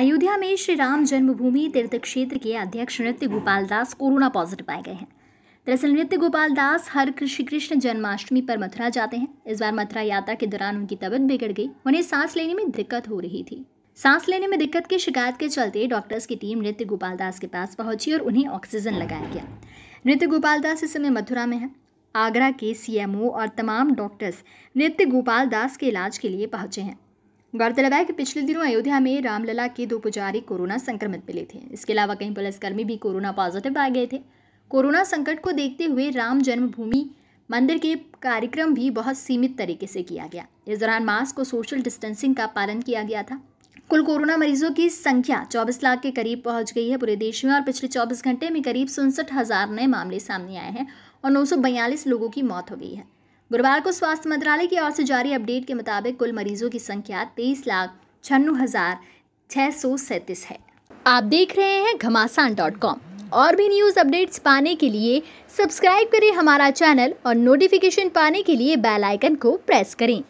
अयोध्या में श्री राम जन्मभूमि तीर्थ क्षेत्र के अध्यक्ष नृत्य गोपाल दास कोरोना पॉजिटिव पाए गए हैं दरअसल नृत्य गोपाल दास हर श्री कृष्ण जन्माष्टमी पर मथुरा जाते हैं इस बार मथुरा यात्रा के दौरान उनकी तबीयत बिगड़ गई उन्हें सांस लेने में दिक्कत हो रही थी सांस लेने में दिक्कत की शिकायत के चलते डॉक्टर्स की टीम नृत्य गोपाल दास के पास पहुंची और उन्हें ऑक्सीजन लगाया गया नृत्य गोपाल दास इस समय मथुरा में है आगरा के सीएमओ और तमाम डॉक्टर्स नृत्य गोपाल दास के इलाज के लिए पहुंचे हैं गौरतलब है कि पिछले दिनों अयोध्या में रामलला के दो पुजारी कोरोना संक्रमित मिले थे इसके अलावा कई पुलिसकर्मी भी कोरोना पॉजिटिव पाए गए थे कोरोना संकट को देखते हुए राम जन्मभूमि मंदिर के कार्यक्रम भी बहुत सीमित तरीके से किया गया इस दौरान मास्क और सोशल डिस्टेंसिंग का पालन किया गया था कुल कोरोना मरीजों की संख्या 24 लाख के करीब पहुंच गई है पूरे देश में और पिछले 24 घंटे में करीब उनसठ हज़ार नए मामले सामने आए हैं और नौ लोगों की मौत हो गई है गुरुवार को स्वास्थ्य मंत्रालय की ओर से जारी अपडेट के मुताबिक कुल मरीजों की संख्या तेईस लाख छन्नू हज़ार छः सौ सैंतीस है आप देख रहे हैं घमासान डॉट कॉम और भी न्यूज़ अपडेट्स पाने के लिए सब्सक्राइब करें हमारा चैनल और नोटिफिकेशन पाने के लिए बेल आइकन को प्रेस करें